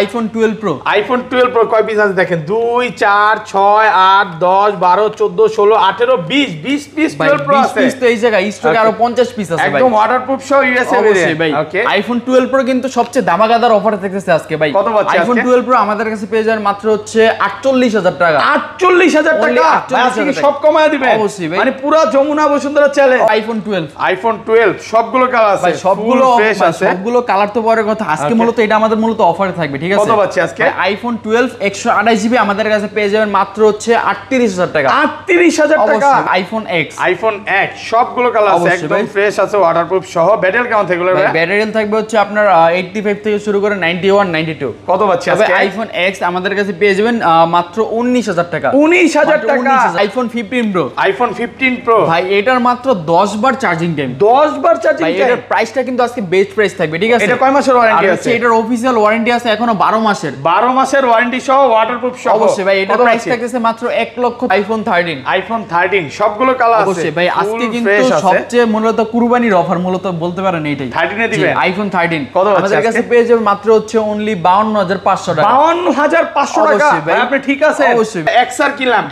IPhone twelve pro iPhone twelve pro কয় piece আছে দেখেন দুই চার ছয় আট দশ বারো চোদ্দ ষোলো আঠেরো বিশ বিশ পিস টুয়েলভ প্রো আছে পিস তো এই জায়গায় স্টকে আরো আচ্ছা। পঞ্চাশ পিস আছে একদম ওয়াটার প্রুফ সহ ইউএসএ ভাই আইফোন টুয়েলভ প্রো কিন্তু সবচেয়ে দামাগাদার অফার থাকতেছে আজকে ভাই কত পাচ্ছে আইফোন টুয়েলভ প্রো আমাদের কাছে পেয়ে যাবেন মাত্র হচ্ছে আটচল্লিশ হাজার টাকা আটচল্লিশ হাজার টাকা আজকে সব কমায় দিবে অবশ্যই ভাই মানে পুরো Jamuna Bashundhara challenge iPhone twelve iPhone twelve সবগুলো কালার আছে সবগুলো সবগুলো কালার তো পরের কথা আজকে মূলত এটা আমাদের মূলত অফারে থাকবে ঠিক ঠিক আছে কত পাচ্ছি আজকে আইফোন 12 128 জিবি আমাদের কাছে পেয়ে যাবেন মাত্র হচ্ছে 38000 টাকা 38000 টাকা আইফোন X আইফোন X সবগুলো কালার আছে একদম ফ্রেশ আছে ওয়াটারপ্রুফ সহ ব্যাটারি কেমন থাকবে ভাই ব্যাটারি থাকবে হচ্ছে আপনার 85 থেকে শুরু করে 91 92 কত পাচ্ছি আজকে আইফোন X আমাদের কাছে পেয়ে যাবেন মাত্র 19000 টাকা 19000 টাকা আইফোন 15 প্রো আইফোন 15 প্রো ভাই এটার মাত্র 10 বার চার্জিং টাইম 10 বার চার্জিং টাইম এটার প্রাইসটা কিন্তু আজকে বেস্ট প্রাইস থাকবে ঠিক আছে এটা কয় মাসের ওয়ারেন্টি আছে এটার অফিশিয়াল ওয়ারেন্টি আছে এখনো মাসের মাসের ওয়ারেন্টি সহ ওয়াটারপ্রুফ সহ অবশ্যই ভাই এটা প্রাইস থাকতেছে মাত্র এক লক্ষ আইফোন থার্টিন আইফোন সবগুলো কালার আছে ভাই আজকে কিন্তু সবচেয়ে মূলত কুরবানির অফার মূলত বলতে পারেন এইটাই দিবেন আইফোন কত আমাদের কাছে পেয়ে মাত্র হচ্ছে অনলি টাকা ভাই আপনি ঠিক অবশ্যই কিনলাম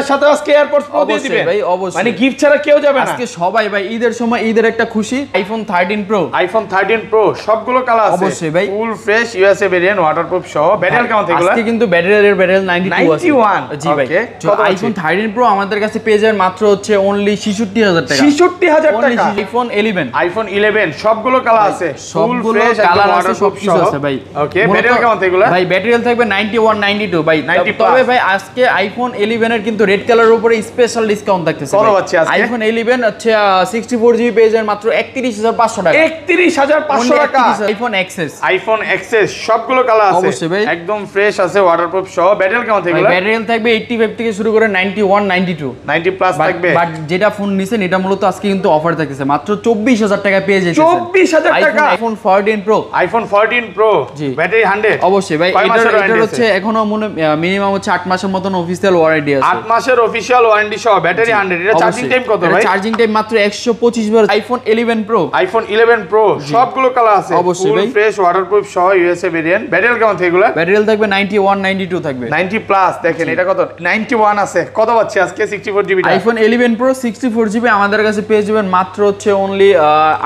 এর সাথে আজকে প্রো দিয়ে দিবেন ভাই অবশ্যই মানে গিফট ছাড়া কেউ যাবে না আজকে সবাই ভাই ঈদের সময় ঈদের একটা খুশি iPhone thirteen pro iPhone thirteen pro সবগুলো কালার আছে অবশ্যই ভাই full fresh USA variant waterproof সহ ব্যাটারি কাউন্ট এগুলো আজকে কিন্তু ব্যাটারির ব্যাটারি 92 আছে 91 জি ভাই তো আইফোন 13 প্রো আমাদের কাছে পেয়ে মাত্র হচ্ছে অনলি 66000 টাকা 66000 টাকা আইফোন 11 আইফোন 11 সবগুলো কালার আছে সবগুলো কালার আছে সব কিছু আছে ভাই ওকে ব্যাটারি কাউন্ট এগুলো ভাই ব্যাটারি থাকবে 91 92 ভাই তবে ভাই আজকে আইফোন 11 এর কিন্তু রেড কালারের উপরে স্পেশাল ডিসকাউন্ট থাকতেছে কত আছে আইফোন 11 হচ্ছে 64 জিবি পেয়ে যাবেন মাত্র 31500 টাকা 31500 টাকা আইফোন এক্সএস আইফোন এক্সএস সবগুলো কালার আছে অবশ্যই ভাই একদম ফ্রেশ আছে ওয়াটারপ্রুফ সহ ব্যাটারি কেমন থাকবে ব্যাটারি থাকবে 85 থেকে শুরু করে 91 92 90 প্লাস থাকবে বাট যেটা ফোন নিছেন এটা মূলত আজকে কিন্তু অফার থাকতেছে মাত্র 24000 টাকায় পেয়ে যাচ্ছেন 24000 টাকা আইফোন 14 প্রো আইফোন 14 প্রো জি ব্যাটারি 100 অবশ্যই ভাই এটা এটা হচ্ছে এখনো মনে মিনিমাম হচ্ছে 8 মাসের মতন অফিশিয়াল ওয়ারেন্টি আছে 8 মাসের অফিশিয়াল ওয়ারেন্টি সহ ব্যাটারি 100 এটা চার্জিং টাইম কত ভাই চার্জিং টাইম মাত্র 125 বার আইফোন 11 প্রো আইফোন 11 প্রো সবগুলো কালার আছে অবশ্যই ভাই ফ্রেশ ওয়াটারপ্রুফ সহ ইউএসএ ভেরিয়েন্ট ম্যাটেরিয়াল কেমন থাকে এগুলো ম্যাটেরিয়াল থাকবে 91 92 থাকবে 90 প্লাস দেখেন এটা কত 91 আছে কত পাচ্ছি আজকে 64GB আইফোন 11 প্রো 64GB আমাদের কাছে পেয়ে যাবেন মাত্র হচ্ছে অনলি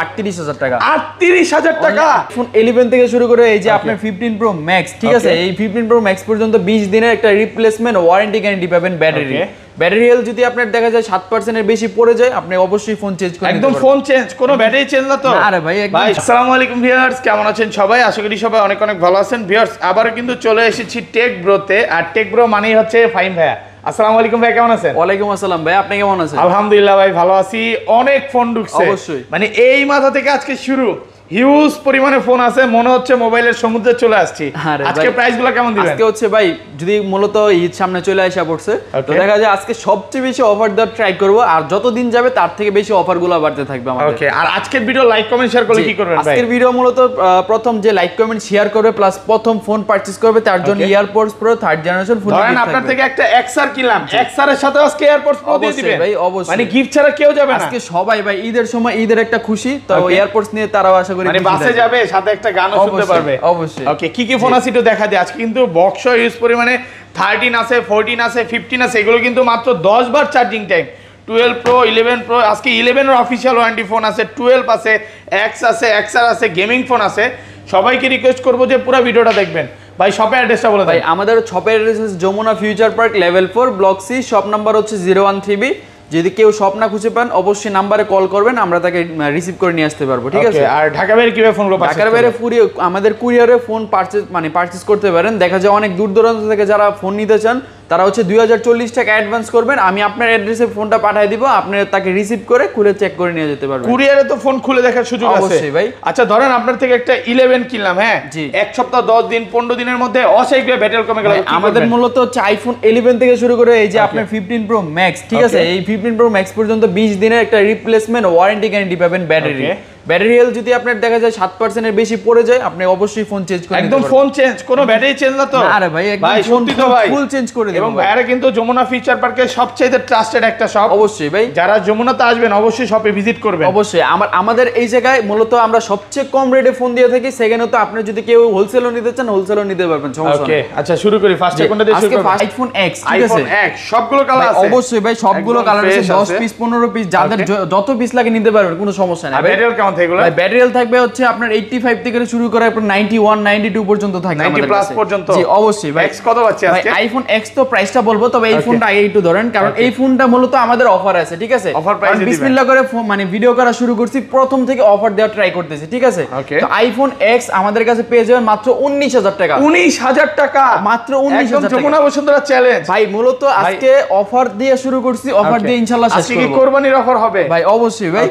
38000 টাকা 38000 টাকা আইফোন 11 থেকে শুরু করে এই যে আপনার 15 প্রো ম্যাক্স ঠিক আছে এই 15 প্রো ম্যাক্স পর্যন্ত 20 দিনের একটা রিপ্লেসমেন্ট ওয়ারেন্টি গ্যারান্টি পাবেন ব্যাটারি ব্যাটারি হেলথ যদি আপনার দেখা যায় সাত পার্সেন্টের বেশি পড়ে যায় আপনি অবশ্যই ফোন চেঞ্জ করেন একদম ফোন চেঞ্জ কোনো ব্যাটারি চেঞ্জ না তো আরে ভাই ভাই আসসালামু আলাইকুম ভিউয়ার্স কেমন আছেন সবাই আশা করি সবাই অনেক অনেক ভালো আছেন ভিউয়ার্স আবারও কিন্তু চলে এসেছি টেক ব্রোতে আর টেক ব্রো মানেই হচ্ছে ফাইন ভাইয়া ভাই কেমন ভাই কেমন আছেন আলহামদুলিল্লাহ ভাই ভালো আছি অনেক ফোন ঢুকছে মানে এই মাথা থেকে আজকে শুরু হিউজ পরিমাণে ফোন আছে মনে হচ্ছে মোবাইলের সমুদ্রে চলে আসছি আজকে প্রাইসগুলো কেমন দিবেন আজকে হচ্ছে ভাই যদি মূলত ঈদ সামনে চলে আসা পড়ছে তো দেখা যায় আজকে সবচেয়ে বেশি অফার দেওয়ার ট্রাই করব আর যত দিন যাবে তার থেকে বেশি অফারগুলো বাড়তে থাকবে আমাদের ওকে আর আজকের ভিডিও লাইক কমেন্ট শেয়ার করলে কি করবেন ভাই আজকের ভিডিও মূলত প্রথম যে লাইক কমেন্ট শেয়ার করবে প্লাস প্রথম ফোন পারচেজ করবে তার জন্য AirPods pro third generation phone ধরেন আপনার থেকে একটা এক্সআর কিনলাম এক্সআর এর সাথে আজকে এয়ারপডস প্রো দিয়ে দিবেন ভাই অবশ্যই মানে গিফট ছাড়া কেউ যাবে না আজকে সবাই ভাই ঈদের সময় ঈদের একটা খুশি তো এয়ারপডস নিয়ে তারাও আশা করি মানে বাসে যাবে সাথে একটা গানও শুনতে পারবে অবশ্যই ওকে কি কি ফোন আছে দেখা আজকে কিন্তু বক্স ইউজ আছে আছে আছে এগুলো কিন্তু মাত্র বার charging time pro eleven pro আজকে অফিসিয়াল ওয়ারেন্টি ফোন আছে টুয়েলভ আছে এক্স আছে এক্সআর আছে গেমিং ফোন আছে সবাইকে রিকোয়েস্ট করবো যে পুরো ভিডিওটা দেখবেন ভাই শপের অ্যাড্রেসটা বলে ভাই আমাদের শপের address Jamuna future park level four block C shop number হচ্ছে জিরো ওয়ান থ্রি বি যদি কেউ সব না খুঁজে পান অবশ্যই নাম্বারে কল করবেন আমরা তাকে রিসিভ করে নিয়ে আসতে পারবো ঠিক আছে আর ঢাকা বাইরে কিভাবে করবো ঢাকার বাইরে ফুরিয়ে আমাদের কুরিয়ারে ফোন পার্চেস মানে পার্চেস করতে পারেন দেখা যায় অনেক দূর দূরান্ত থেকে যারা ফোন নিতে চান তারা হচ্ছে দুই হাজার চল্লিশ টাকা অ্যাডভান্স করবেন আমি আপনার অ্যাড্রেসে ফোনটা পাঠিয়ে দিব আপনার তাকে রিসিভ করে খুলে চেক করে নিয়ে যেতে পারবেন কুরিয়ারে তো ফোন খুলে দেখার সুযোগ আছে ভাই আচ্ছা ধরেন আপনার থেকে একটা ইলেভেন কিনলাম হ্যাঁ এক সপ্তাহ দশ দিন পনেরো দিনের মধ্যে অস্বাভাবিক ব্যাটারি কমে গেল আমাদের মূলত হচ্ছে আইফোন ইলেভেন থেকে শুরু করে এই যে আপনার ফিফটিন প্রো ম্যাক্স ঠিক আছে এই ফিফটিন প্রো ম্যাক্স পর্যন্ত বিশ দিনের একটা রিপ্লেসমেন্ট ওয়ারেন্টি গ্যারেন্টি পাবেন ব্যাটারি ব্যাটারি হেলথ যদি আপনার দেখা যায় সাত পার্সেন্টের বেশি পড়ে যায় আপনি অবশ্যই ফোন চেঞ্জ করে একদম ফোন চেঞ্জ কোনো ব্যাটারি চেঞ্জ না তো আরে ভাই তো ভাই ফুল চেঞ্জ করে এবং কিন্তু যমুনা ফিচার সবচেয়ে ট্রাস্টেড একটা শপ অবশ্যই ভাই যারা যমুনাতে আসবেন অবশ্যই শপে ভিজিট করবেন অবশ্যই আমার আমাদের এই জায়গায় মূলত আমরা সবচেয়ে কম রেটে ফোন দিয়ে থাকি সেখানে তো আপনি যদি কেউ হোলসেলও নিতে চান হোলসেলও নিতে পারবেন সমস্যা ওকে আচ্ছা শুরু করি ফার্স্ট কোনটা দিয়ে শুরু করব আইফোন এক্স ঠিক আছে আইফোন সবগুলো কালার আছে অবশ্যই ভাই সবগুলো কালার আছে 10 পিস 15 পিস যাদের যত পিস লাগে নিতে পারবেন কোনো সমস্যা নেই আইফোন এক্স আমাদের মানে ভিডিও করা শুরু করছি প্রথম থেকে অফার দেওয়া ট্রাই করতেছি ঠিক আছে আইফোন এক্স আমাদের কাছে পেয়ে যাবেন মাত্র উনিশ টাকা টাকা মাত্র হাজার টাকা মাত্র উনিশ চ্যালেঞ্জ ভাই মূলত আজকে অফার দিয়ে শুরু করছি অফার দিয়ে ইনশাল্লাহ কোরবানির অফার হবে ভাই অবশ্যই ভাই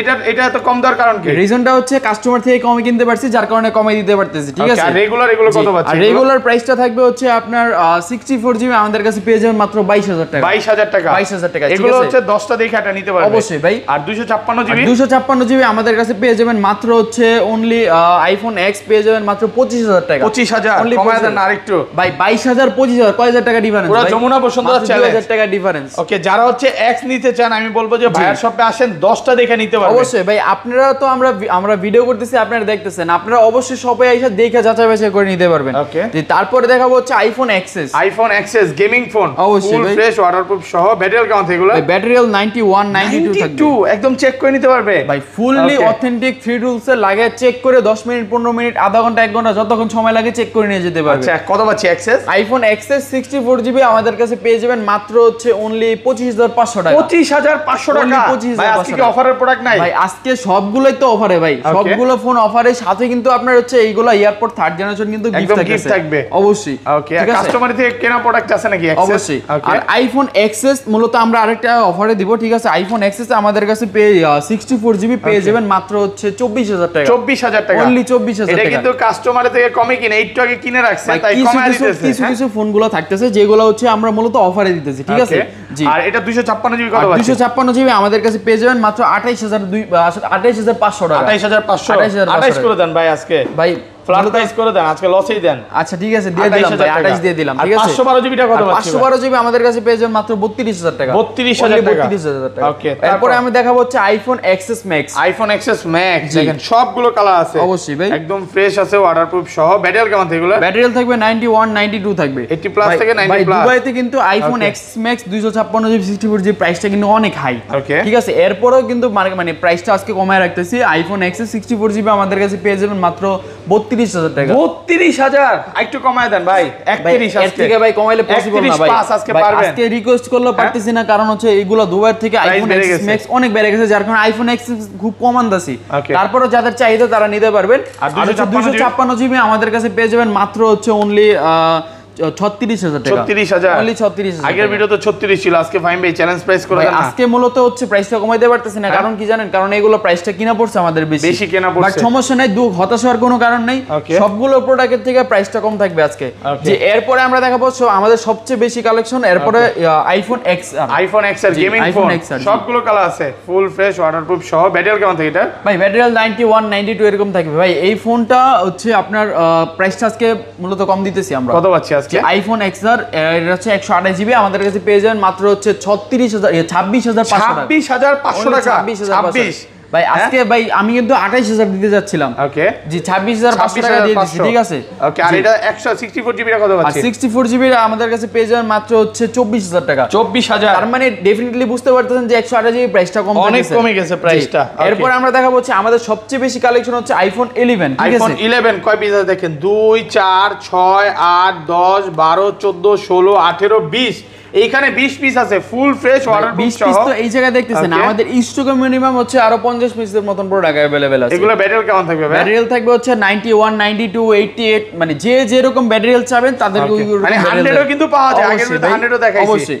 এটা এটা কম দরকার কারণ কি রিজনটা হচ্ছে কাস্টমার থেকে কমে কিনতে পারছি যার কারণে কমে দিতে পারতেছি ঠিক আছে আর রেগুলার এগুলো কত পাচ্ছি আর রেগুলার প্রাইসটা থাকবে হচ্ছে আপনার 64 জিবি আমাদের কাছে পেয়ে যাবেন মাত্র 22000 টাকা 22000 টাকা 22000 টাকা এগুলো হচ্ছে 10টা দেখে এটা নিতে অবশ্যই ভাই আর 256 জিবি 256 জিবি আমাদের কাছে পেয়ে যাবেন মাত্র হচ্ছে অনলি আইফোন এক্স পেয়ে যাবেন মাত্র 25000 টাকা 25000 কমায় দেন আরেকটু ভাই 22000 25000 হাজার টাকা ডিফারেন্স পুরো যমুনা 2000 টাকা ডিফারেন্স ওকে যারা হচ্ছে এক্স নিতে চান আমি বলবো যে ভাইয়ার শপে আসেন 10টা দেখে নিতে পারবেন অবশ্যই ভাই আপনারা তো আমরা আমরা ভিডিও করতেছি আপনারা দেখতেছেন আপনারা অবশ্যই সবাই এসে দেখে যাচাই বাছাই করে নিতে পারবেন ওকে তারপরে দেখাবো হচ্ছে iPhone XS iPhone XS gaming phone full fresh waterproof সহ ব্যাটারি কাউন্ট এগুলো ব্যাটারি 91 92 থাকবে একদম চেক করে নিতে পারবে ভাই ফুললি অথেন্টিক থ্রি রুলস এর লাগে চেক করে 10 মিনিট 15 মিনিট আধা ঘন্টা 1 ঘন্টা যতক্ষণ সময় লাগে চেক করে নিয়ে যেতে পারবে আচ্ছা কত পাচ্ছি access iPhone access 64GB GB আমাদের কাছে পেয়ে যাবেন মাত্র হচ্ছে অনলি 25500 টাকা 25500 টাকা ভাই টাকা আজকে অফারের প্রোডাক্ট নাই ভাই আজকে সব সবগুলোই তো অফারে ভাই সবগুলো ফোন অফারে সাথে কিন্তু আপনার হচ্ছে এইগুলো এয়ারপোর্ট থার্ড জেনারেশন কিন্তু গিফট থাকবে অবশ্যই ওকে কাস্টমার থেকে কেনা প্রোডাক্ট আছে নাকি অবশ্যই আর আইফোন এক্সএস মূলত আমরা আরেকটা অফারে দিব ঠিক আছে আইফোন এক্সএস আমাদের কাছে পে 64 জিবি পেয়ে যাবেন মাত্র হচ্ছে 24000 টাকা 24000 টাকা অনলি 24000 টাকা এটা কিন্তু কাস্টমার থেকে কমে কিনে একটু আগে কিনে রাখছে তাই কমে দিতেছে কিছু হ্যাঁ? কিছু ফোনগুলো থাকতেছে যেগুলো হচ্ছে আমরা মূলত অফারে দিতেছি ঠিক আছে আর এটা 256 জিবি কত আছে 256 জিবি আমাদের কাছে পেয়ে যাবেন মাত্র 28500 28500 টাকা 28500 টাকা 28500 করে দেন ভাই আজকে ভাই করে দেন আজকে লসেই দেন আচ্ছা ঠিক আছে দিয়ে দিলাম ভাই 28 দিয়ে দিলাম ঠিক আছে 512 কত পাচ্ছি 512 জিবি আমাদের কাছে পেয়ে যাবেন মাত্র 32000 টাকা 32000 টাকা ওকে তারপরে আমি দেখাবো হচ্ছে iPhone XS max iPhone XS max দেখেন সবগুলো কালার আছে অবশ্যই ভাই একদম ফ্রেশ আছে ওয়াটারপ্রুফ সহ ব্যাটারি কেমন থাকবে ব্যাটারি থাকবে 91 92 থাকবে 80 প্লাস থেকে 90 প্লাস দুবাইতে কিন্তু iPhone XS max 256 GB 64 GB প্রাইসটা কিন্তু অনেক হাই ওকে ঠিক আছে এরপরেও কিন্তু মানে প্রাইসটা মানে আজকে কমায় রাখতেছি আইফোন এক্সএস 64 জিবি আমাদের কাছে পেয়ে যাবেন মাত্র 32 বত্রিশ হাজার টাকা বত্রিশ হাজার একটু কমায় দেন ভাই একত্রিশ ভাই কমাইলে পসিবল না ভাই আজকে রিকোয়েস্ট করলে হ্যাঁ? পারতেছি না কারণ হচ্ছে এগুলো দুবার থেকে আইফোন এক্স ম্যাক্স অনেক বেড়ে গেছে যার কারণে আইফোন এক্স খুব কমান দাসি তারপরে যাদের চাহিদা তারা নিতে পারবেন আর দুশো ছাপ্পান্ন জিবি আমাদের কাছে পেয়ে যাবেন মাত্র হচ্ছে অনলি আহ ছত্রিশ আমাদের সবচেয়ে বেশি কালেকশন এরপরে আইফোন এক্স আইফোন কালার আছে ফুল ফ্রেশ ওয়াটারপ্রুফ কেমন থাকে এটা ভাই এরকম থাকবে ভাই এই ফোনটা হচ্ছে আপনার প্রাইসটা আজকে মূলত কম দিতেছি আমরা কত পাচ্ছি আজকে আজকে আইফোন এক্সআর এটা হচ্ছে একশো আঠাশ জিবি আমাদের কাছে পেয়ে যাবেন মাত্র হচ্ছে ছত্রিশ হাজার ছাব্বিশ হাজার ছাব্বিশ হাজার পাঁচশো টাকা ছাব্বিশ হাজার ভাই আজকে হ্যাঁ? ভাই আমি কিন্তু 28000 দিতে যাচ্ছিলাম ওকে জি 26500 টাকা দিয়ে ঠিক আছে ওকে আর এটা 164 জিবি কত আছে 64 জিবি আমাদের কাছে মাত্র হচ্ছে 24000 টাকা 24000 তার মানে বুঝতে পারতেছেন যে 128 জিবি প্রাইসটা কম অনেক কমে গেছে প্রাইসটা এরপর আমরা দেখাবো হচ্ছে আমাদের সবচেয়ে বেশি কালেকশন হচ্ছে আইফোন 11 ঠিক আছে আইফোন 11 কয় পিস আছে দেখেন 2 4 6 8 10 12 14 ষোলো আঠেরো বিশ এইখানে 20 পিস আছে ফুল ফ্রেশ ওয়াটারপ্রুফ 20 পিস তো এই জায়গায় দেখতেছেন আমাদের ইস্টকে মিনিমাম হচ্ছে আরো 50 পিসের মতন প্রোডাক্ট अवेलेबल আছে এগুলো ব্যাটারি কেমন থাকবে ভাই ব্যাটারি থাকবে হচ্ছে 91 92 88 মানে যে যে রকম ব্যাটারি চাবেন তাদেরকে মানে 100 কিন্তু পাওয়া যায় 100 দেখাইছি অবশ্যই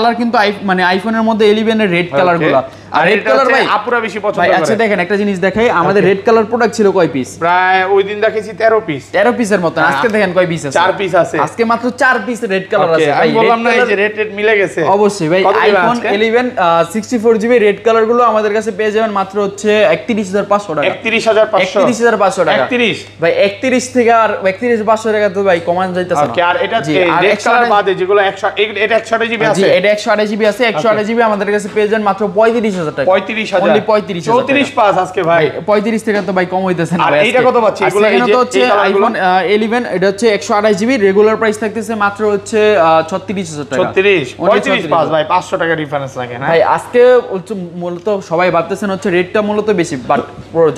কালার কিন্তু মানে আইফোনের মধ্যে ইলেভেনের রেড কালারগুলো আর রেড কালার ভাই আপুরা বেশি পছন্দ করে আচ্ছা দেখেন একটা জিনিস আমাদের হ্যাঁ। ভাই আমি কাছে পেয়ে যাবেন মাত্র হচ্ছে 31500 টাকা 31500 টাকা 31 থেকে আর একত্রিশ পাঁচশো টাকা তো ভাই কমান যাইতাছে না আর বাদে যেগুলো 100 এটা 128 জিবি আছে এটা 128 জিবি আছে 128 জিবি আমাদের কাছে পেয়ে যাবেন মাত্র 35 পঁয়ত্রিশ থেকে রেটটা মূলত বেশি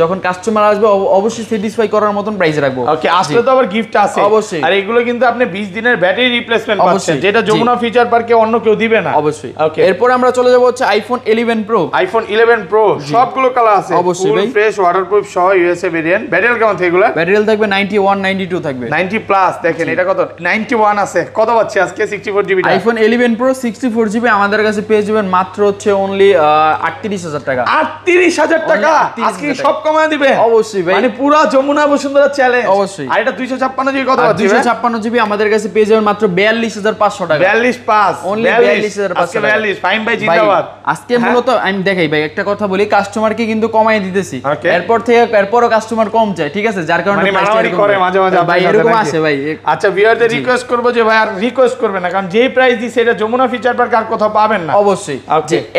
যখন কাস্টমার আসবে অবশ্যই করার মতন প্রাইস রাখবো আসলে তো আবার গিফট আছে অবশ্যই আর এগুলো কিন্তু আপনি বিশ দিনের ব্যাটারি রিপ্লেসমেন্ট যেটা যমুনা ফিচার পার্কে অন্য কেউ দিবে না অবশ্যই এরপর আমরা চলে যাবো হচ্ছে iPhone eleven pro iPhone 11 pro সবগুলো কালার আছে অবশ্যই ফুল ফ্রেশ ওয়াটারপ্রুফ সহ ইউএসএ ভেরিয়েন্ট ব্যাটারি কেমন থাকে এগুলা ব্যাটারি থাকবে 91 92 থাকবে 90 প্লাস দেখেন এটা কত 91 আছে কত পাচ্ছি আজকে 64 জিবি আইফোন 11 প্রো 64 জিবি আমাদের কাছে পেয়ে যাবেন মাত্র হচ্ছে অনলি 38000 টাকা 38000 টাকা আজকে সব কমায় দিবে অবশ্যই ভাই মানে পুরো যমুনা বসুন্ধরা চ্যালেঞ্জ অবশ্যই আর এটা 256 জিবি কত পাচ্ছি 256 জিবি আমাদের কাছে পেয়ে যাবেন মাত্র 42500 টাকা 42 পাস অনলি 42500 টাকা আজকে 42 ফাইন ভাই জিন্দাবাদ আজকে হ্যাঁ? মূলত আমি দেখাই ভাই একটা কথা বলি কাস্টমারকে কিন্তু কমাই দিতেছি এরপর থেকে এরপরও কাস্টমার কম যায় ঠিক আছে যার কারণে মানে করে মাঝে মাঝে ভাই এরকম আসে ভাই আচ্ছা ভিউয়ারদের রিকোয়েস্ট করব যে ভাই আর রিকোয়েস্ট করবে না কারণ যেই প্রাইস দিছে এটা যমুনা ফিচার পার্ক আর কোথাও পাবেন না অবশ্যই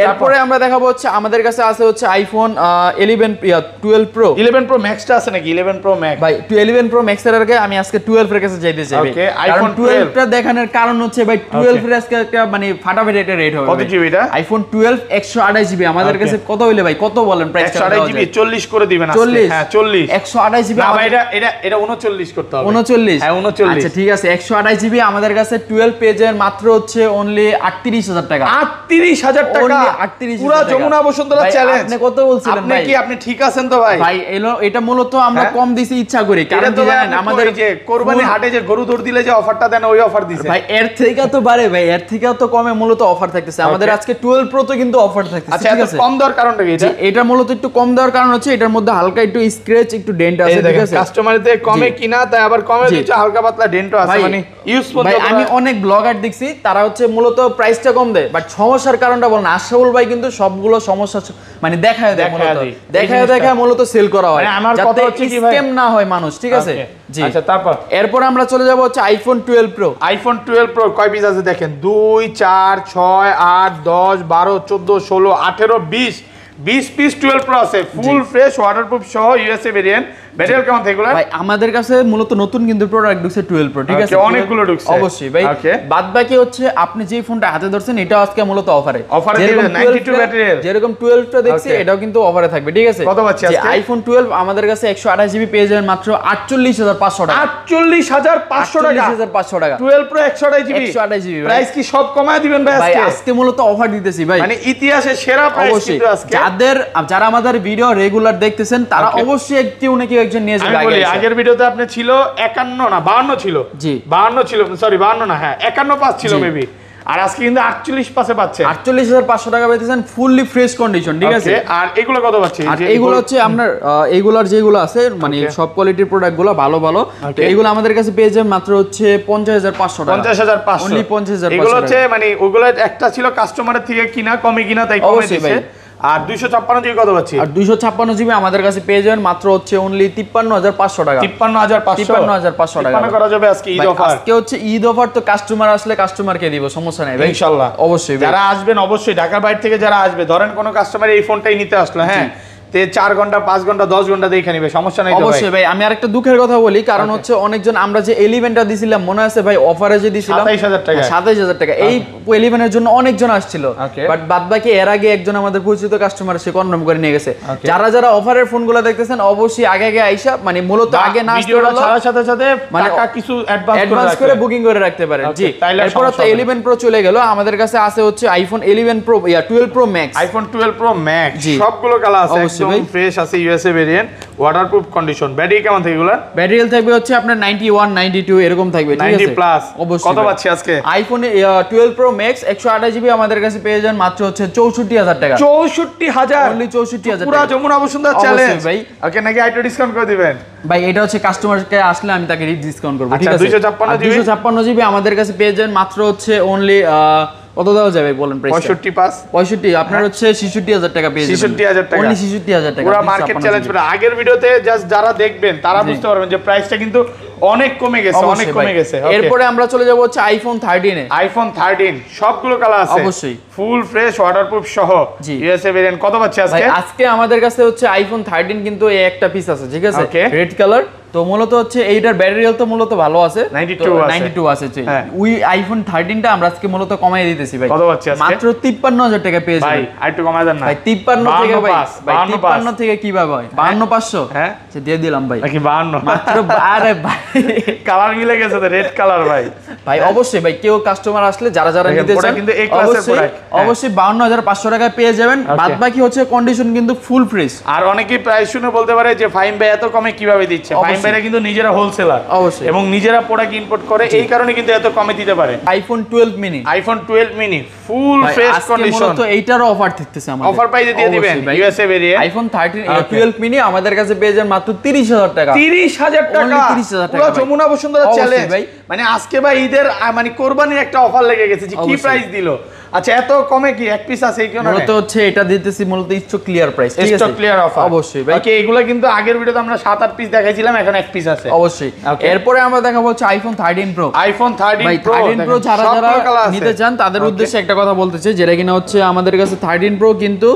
এরপরে আমরা দেখাবো হচ্ছে আমাদের কাছে আছে হচ্ছে আইফোন 11 12 প্রো 11 প্রো ম্যাক্সটা আছে নাকি 11 প্রো ম্যাক্স ভাই 11 প্রো ম্যাক্স এর আগে আমি আজকে 12 এর কাছে যাইতে চাই ওকে আইফোন 12 টা দেখানোর কারণ হচ্ছে ভাই 12 এর আজকে একটা মানে ফাটাফাটি একটা রেট হবে কত জিবি এটা আইফোন 12 128 জিবি জিবি আমাদের কাছে কত হইলে ভাই কত বলেন প্রাইস 128 জিবি 40 করে দিবেন আজকে হ্যাঁ 40 128 জিবি এটা এটা এটা 39 করতে হবে 39 হ্যাঁ 39 আচ্ছা, ঠিক আছে 128 জিবি আমাদের কাছে 12 পেজের মাত্র হচ্ছে অনলি 38000 টাকা 38000 টাকা 38000 পুরো যমুনা বসুন্ধরা চ্যালেঞ্জ আপনি কত বলছিলেন ভাই আপনি ঠিক আছেন তো ভাই ভাই এটা মূলত আমরা হ্যাঁ। কম দিছি ইচ্ছা করে কারণ কি আমাদের যে কোরবানি হাটে যে গরু দৌড় দিলে যে অফারটা দেন ওই অফার দিছে ভাই এর থেকে তো বাড়ে ভাই এর থেকে তো কমে মূলত অফার থাকতেছে আমাদের আজকে টুয়েলভ প্রো তো কিন্তু অফার থাকতেছে আচ্ছা, এটা মূলত একটু কম দেওয়ার কারণ হচ্ছে এটার মধ্যে হালকা একটু একটু ডেন্ট আছে ঠিক আছে কমে কিনা তাই আবার কমে হালকা পাতলা ডেন্টও আছে মানে আমি অনেক ব্লগার দেখছি তারা হচ্ছে মূলত প্রাইসটা কম দেয় বাট সমস্যার কারণটা বলেন আশরাফুল ভাই কিন্তু সবগুলো সমস্যা মানে দেখায় দেখায় দেখায় মূলত সেল করা হয় মানে কথা হচ্ছে না হয় মানুষ ঠিক আছে আচ্ছা তারপর এরপর আমরা চলে যাব হচ্ছে iPhone twelve pro iPhone twelve pro কয় পিস আছে দেখেন দুই চার ছয় আট দশ বারো চোদ্দো ষোলো আঠেরো বিশ 20 পিস 12 প্রো আছে ফুল ফ্রেশ ওয়াটারপ্রুফ সহ ইউএসএ ভেরিয়েন্ট কেমন ভাই আমাদের কাছে মূলত নতুন কিন্তু প্রোডাক্ট ঢুকছে 12 প্রো ঠিক আছে অনেকগুলো ঢুকছে অবশ্যই ভাই বাদ বাকি হচ্ছে আপনি যে ফোনটা হাতে ধরছেন এটা আজকে মূলত অফারে অফারে 92 যেরকম 12 দেখছি এটাও কিন্তু অফারে থাকবে ঠিক আছে কত আজকে আইফোন 12 আমাদের কাছে 128 জিবি পেয়ে যাবেন মাত্র 48500 টাকা 48500 টাকা 48500 টাকা 12 প্রো 128 জিবি 128 জিবি প্রাইস কি সব কমায় দিবেন ভাই আজকে আজকে মূলত অফার দিতেছি ভাই মানে ইতিহাসে সেরা প্রাইস কিন্তু আজকে যাদের যারা আমাদের ভিডিও রেগুলার দেখতেছেন তারা অবশ্যই একটি উনি একজন নিয়ে যাবে আমি বলি আগের ভিডিওতে আপনি ছিল 51 না 52 ছিল জি 52 ছিল সরি 52 না হ্যাঁ 51 পাস ছিল মেবি আর আজকে কিন্তু 48 পাশে পাচ্ছে 48500 টাকা পেতেছেন ফুললি ফ্রেশ কন্ডিশন ঠিক আছে আর এগুলো কত পাচ্ছে আর এগুলো হচ্ছে আপনার এইগুলোর যেগুলো আছে মানে সব কোয়ালিটির প্রোডাক্টগুলো ভালো ভালো তো এইগুলো আমাদের কাছে পেয়ে যাবেন মাত্র হচ্ছে 50500 টাকা 50500 হাজার 50500 এগুলো হচ্ছে মানে ওগুলো একটা ছিল কাস্টমারের থেকে কিনা কমে কিনা তাই কমে দিয়েছে অনলি তিপ্পান্ন হাজার টাকা তিপ্পান্ন হাজার হাজার পাঁচশো টাকা করা যাবে ঈদ অফার হচ্ছে ঈদ অফার তো কাস্টমার আসলে সমস্যা ইনশাল্লাহ অবশ্যই যারা আসবেন অবশ্যই ঢাকার বাইরে থেকে যারা আসবে ধরেন কোন কাস্টমার এই ফোনটাই নিতে আসলো হ্যাঁ ঘন্টা ঘন্টা ঘন্টা নিবে সমস্যা অবশ্যই ভাই আমি আরেকটা দুঃখের কথা বলি কারণ হচ্ছে অনেকজন আমরা যে এলিভেনটা দিছিলাম মনে আছে ভাই অফারে যে দিছিলাম হ্যাঁ, টাকা এই এলিভেনের জন্য অনেকজন আসছিল বাট বাদ বাকি এর আগে একজন আমাদের পরিচিত কাস্টমার সে কনফার্ম করে নিয়ে গেছে যারা যারা অফারের দেখতেছেন অবশ্যই আগে আগে আইসা মানে মূলত আগে না সাথে সাথে মানে কিছু অ্যাডভান্স করে বুকিং করে রাখতে পারেন জি এরপর তো প্রো চলে গেল আমাদের কাছে আছে হচ্ছে আইফোন 11 প্রো ইয়া pro max iPhone 12 pro max সবগুলো কালার আছে আছে ভাই ফ্রেশ আছে USA variant waterproof condition battery কেমন থাকে ব্যাটারি থাকবে হচ্ছে আপনার 91 92 এরকম থাকবে ঠিক আছে 90 প্লাস কত পাচ্ছি আজকে আইফোন 12 প্রো ম্যাক্স 128 জিবি আমাদের কাছে পেয়ে যান মাত্র হচ্ছে 64000 টাকা 64000 অনলি 64000 পুরো যমুনা বসুন্ধরা চ্যালেঞ্জ ভাই ওকে নাকি আইটা ডিসকাউন্ট করে দিবেন ভাই এটা হচ্ছে কে আসলে আমি তাকে ডিসকাউন্ট করব ঠিক আচ্ছা, আছে 256 জিবি 256 জিবি আমাদের কাছে পেয়ে যান মাত্র হচ্ছে অনলি কত দেওয়া যাবে বলেন প্রাইস 65 পাস 65 আপনার হ্যাঁ। হচ্ছে 66000 টাকা পেয়ে যাবেন 66000 টাকা ওনলি 66000 টাকা পুরো মার্কেট চ্যালেঞ্জ পুরো আগের ভিডিওতে জাস্ট যারা দেখবেন তারা বুঝতে পারবেন যে প্রাইসটা কিন্তু অনেক কমে গেছে অনেক কমে গেছে এরপরে আমরা চলে যাব হচ্ছে আইফোন 13 এ আইফোন 13 সবগুলো কালার আছে অবশ্যই ফুল ফ্রেশ ওয়াটারপ্রুফ সহ ইউএসএ ভেরিয়েন্ট কত পাচ্ছে আজকে আজকে আমাদের কাছে হচ্ছে আইফোন 13 কিন্তু এই একটা পিস আছে ঠিক আছে রেড কালার তো মূলত হচ্ছে এইটার ব্যাটারি তো মূলত ভালো আছে 92 আছে উই আইফোন 13 টা আমরা আজকে মূলত কমায় দিতেছি ভাই কত আছে আজকে মাত্র 53000 টাকা পেয়েছি ভাই আর একটু কমায় দেন না ভাই 53 থেকে ভাই 53 থেকে কিভাবে হয় 52500 হ্যাঁ সে হ্যাঁ? আচ্ছা, দিয়ে দিলাম ভাই নাকি 52 মাত্র আরে ভাই কালার মিলে গেছে তো রেড কালার ভাই ভাই হ্যাঁ? অবশ্যই ভাই কেউ কাস্টমার আসলে যারা যারা নিতে চান কিন্তু এই ক্লাসে পড়ায় অবশ্যই 52500 হ্যাঁ। টাকা পেয়ে যাবেন বাদ বাকি হচ্ছে কন্ডিশন কিন্তু ফুল ফ্রেশ আর অনেকেই প্রাইস শুনে বলতে পারে যে ফাইন ভাই এত কমে কিভাবে দিচ্ছে ফাইন ভাইরা কিন্তু নিজেরা হোলসেলার অবশ্যই এবং নিজেরা প্রোডাক্ট ইম্পোর্ট করে এই কারণে কিন্তু এত কমে দিতে পারে iPhone 12 mini iPhone 12 mini full face condition তো এইটারও অফার থাকতেছে আমাদের অফার পাইতে দিয়ে দিবেন ইউএসএ বেরিয়ে আইফোন 13 12 মিনি আমাদের কাছে পেয়ে যান মাত্র 30000 টাকা 30000 টাকা 30000 টাকা পুরো যমুনা বসুন্ধরা চ্যালেঞ্জ ভাই মানে আজকে ভাই ঈদের মানে কোরবানির একটা অফার লেগে গেছে যে কি প্রাইস দিল আচ্ছা এত কমে কি এক পিস আছে এই মূলত হচ্ছে এটা দিতেছি মূলত stock clear price stock clear offer অবশ্যই ভাই ওকে এগুলো কিন্তু আগের ভিডিওতে আমরা 7 8 পিস দেখাইছিলাম এখন এক পিস আছে অবশ্যই এরপরে আমরা দেখাবো হচ্ছে iPhone 13 pro iPhone 13 pro 13 pro যারা যারা নিতে চান তাদের উদ্দেশ্যে একটা কথা বলতেছি যেটা কিনা হচ্ছে আমাদের কাছে 13 প্রো কিন্তু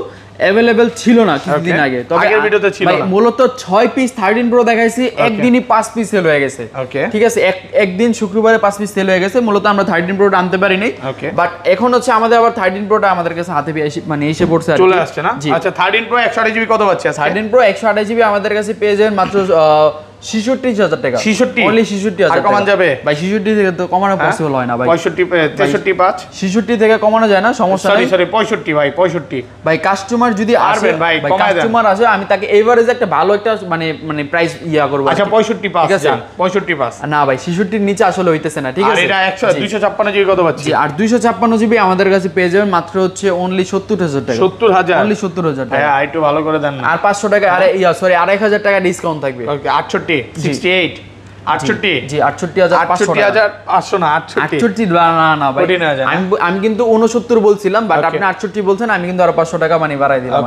অ্যাভেলেবল ছিল না কিছুদিন আগে তবে আগের ভিডিওতে ছিল না মূলত 6 পিস 13 প্রো দেখাইছি একদিনই 5 পিস সেল হয়ে গেছে ওকে ঠিক আছে এক একদিন শুক্রবারে 5 পিস সেল হয়ে গেছে মূলত আমরা 13 প্রো আনতে পারি নাই বাট এখন হচ্ছে আমাদের আবার 13 প্রোটা আমাদের কাছে হাতে পেয়ে মানে এসে পড়ছে চলে আসছে না আচ্ছা 13 প্রো 128 জিবি কত পাচ্ছে 13 প্রো 128 জিবি আমাদের কাছে পেয়ে যাবেন মাত্র আমি তাকে এভারেজ একটা ভালো একটা মানে মানে প্রাইস ইয়া করবো আচ্ছা, পঁয়ষট্টি পঁয়ষট্টি পাঁচ না ভাই নিচে আসলে হইতেছে না ঠিক আছে পাচ্ছি আর দুইশো ছাপ্পান্ন জিবি আমাদের কাছে পেয়ে যাবেন মাত্র হচ্ছে অনলি সত্তর হাজার টাকা সত্তর হাজার অনলি সত্তর হাজার টাকা হ্যাঁ, একটু ভালো করে দেন আর পাঁচশো টাকা আর ইয়া সরি আড়াই হাজার টাকা ডিসকাউন্ট থাকবে আটষট্টি फिफ्टी सिक्सटी एट আমি কিন্তু উনসত্তর বলছিলাম বাট আপনি আটষট্টি বলছেন আমি কিন্তু আরো পাঁচশো টাকা মানে বাড়াই দিলাম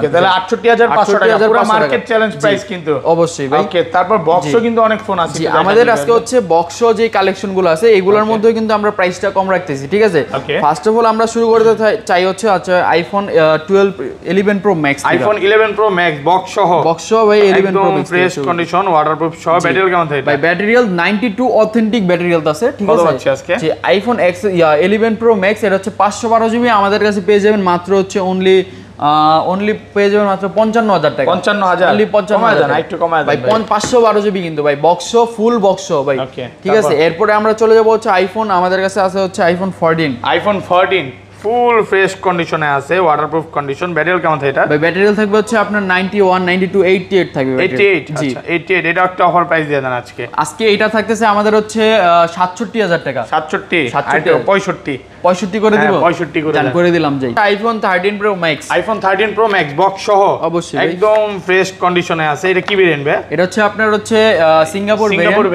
অবশ্যই তারপর বক্সও কিন্তু অনেক ফোন আছে আমাদের আজকে হচ্ছে বক্স যে কালেকশনগুলো আছে এগুলোর মধ্যে কিন্তু আমরা প্রাইসটা কম রাখতেছি ঠিক আছে ফার্স্ট অফ অল আমরা শুরু করতে চাই হচ্ছে আচ্ছা iPhone twelve eleven pro max iPhone eleven pro max box সহ বক্স সহ eleven pro fresh condition waterproof সহ ব্যাটারি কেমন থাকে ব্যাটারিয়াল অথেন্টিক ব্যাটারি হেলথ আছে ঠিক আছে iPhone X eleven pro max এটা হচ্ছে পাঁচশো বারো জিবি আমাদের কাছে পেয়ে যাবেন মাত্র হচ্ছে অনলি অনলি পেয়ে যাবেন মাত্র পঞ্চান্ন হাজার টাকা পঞ্চান্ন হাজার অনলি পঞ্চান্ন হাজার একটু কমায় ভাই পাঁচশো বারো জিবি কিন্তু ভাই বক্স ফুল বক্স ভাই ঠিক আছে এরপরে আমরা চলে যাবো হচ্ছে আইফোন আমাদের কাছে আছে হচ্ছে iPhone fourteen iPhone fourteen full fresh কন্ডিশনে আছে ওয়াটারপ্রুফ কন্ডিশন ব্যাটারি কেমন থাকে এটা ব্যাটারি থাকবে হচ্ছে আপনার 91 92 88 থাকবে 88 আচ্ছা 88 এটা একটা অফার প্রাইস দিয়ে দেন আজকে আজকে এটা থাকতেছে আমাদের হচ্ছে 67000 টাকা 67 65 65 করে হ্যাঁ, দিব 65 করে করে দিলাম যাই iPhone 13 pro max iPhone 13 pro max box সহ অবশ্যই একদম ফ্রেশ কন্ডিশনে আছে এটা কি ভেরিয়েন্ট ভাই এটা হচ্ছে আপনার হচ্ছে সিঙ্গাপুর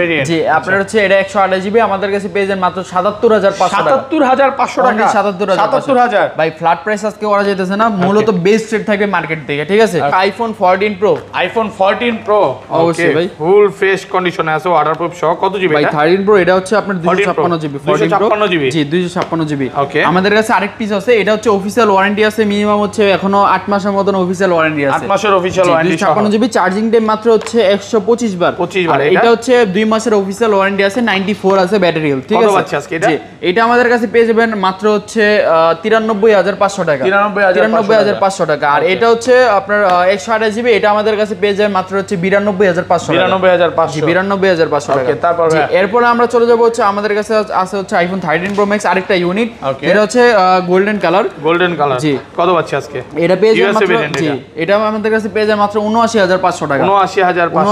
ভেরিয়েন্ট জি আচ্ছা। আপনার হচ্ছে এটা 128 জিবি আমাদের কাছে পেয়ে যান মাত্র 77500 টাকা 77500 টাকা 77500 75000 ভাই ফ্ল্যাট প্রাইস আজকে করা যাইতেছে না মূলত বেস্ট রেট থাকবে মার্কেট থেকে ঠিক আছে আইফোন 14 প্রো আইফোন 14 প্রো অবশ্যই ভাই ফুল ফ্রেশ কন্ডিশনে আছে ওয়াটার প্রুফ সহ কত জিবি ভাই 13 প্রো এটা হচ্ছে আপনার 256 জিবি 14 প্রো জিবি জি আমাদের কাছে আরেক পিস আছে এটা হচ্ছে অফিশিয়াল ওয়ারেন্টি আছে মিনিমাম হচ্ছে এখনো 8 মাসের মতন অফিশিয়াল ওয়ারেন্টি আছে 8 মাসের official warranty 256 GB charging time মাত্র হচ্ছে 125 বার 25 বার এটা হচ্ছে 2 মাসের অফিশিয়াল ওয়ারেন্টি আছে 94 আছে ব্যাটারি হেলথ ঠিক আছে এটা আমাদের কাছে পেয়ে যাবেন মাত্র হচ্ছে পাঁচশো টাকা পাঁচশো টাকা এরপরে আমরা চলে যাবো হচ্ছে আমাদের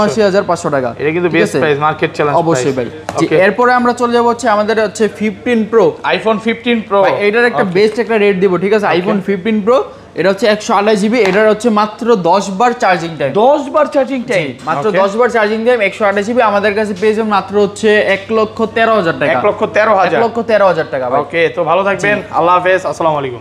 হচ্ছে কিন্তু বেস্ট মার্কেট চ্যালেঞ্জ অবশ্যই এরপরে আমরা চলে যাবো আমাদের হচ্ছে fifteen pro iPhone fifteen pro এটার একটা বেস্ট একটা রেট দিব ঠিক আছে আইফোন ফিফটিন প্রো এটা হচ্ছে একশো আঠাশ জিবি এটার হচ্ছে মাত্র দশ বার চার্জিং টাইম দশ বার চার্জিং টাইম মাত্র দশ বার চার্জিং টাইম একশো আঠাশ জিবি আমাদের কাছে পেয়ে যাবেন মাত্র হচ্ছে এক লক্ষ তেরো হাজার টাকা এক লক্ষ তেরো হাজার লক্ষ তেরো হাজার টাকা ওকে তো ভালো থাকবেন আল্লাহ হাফেজ আসসালামু আলাইকুম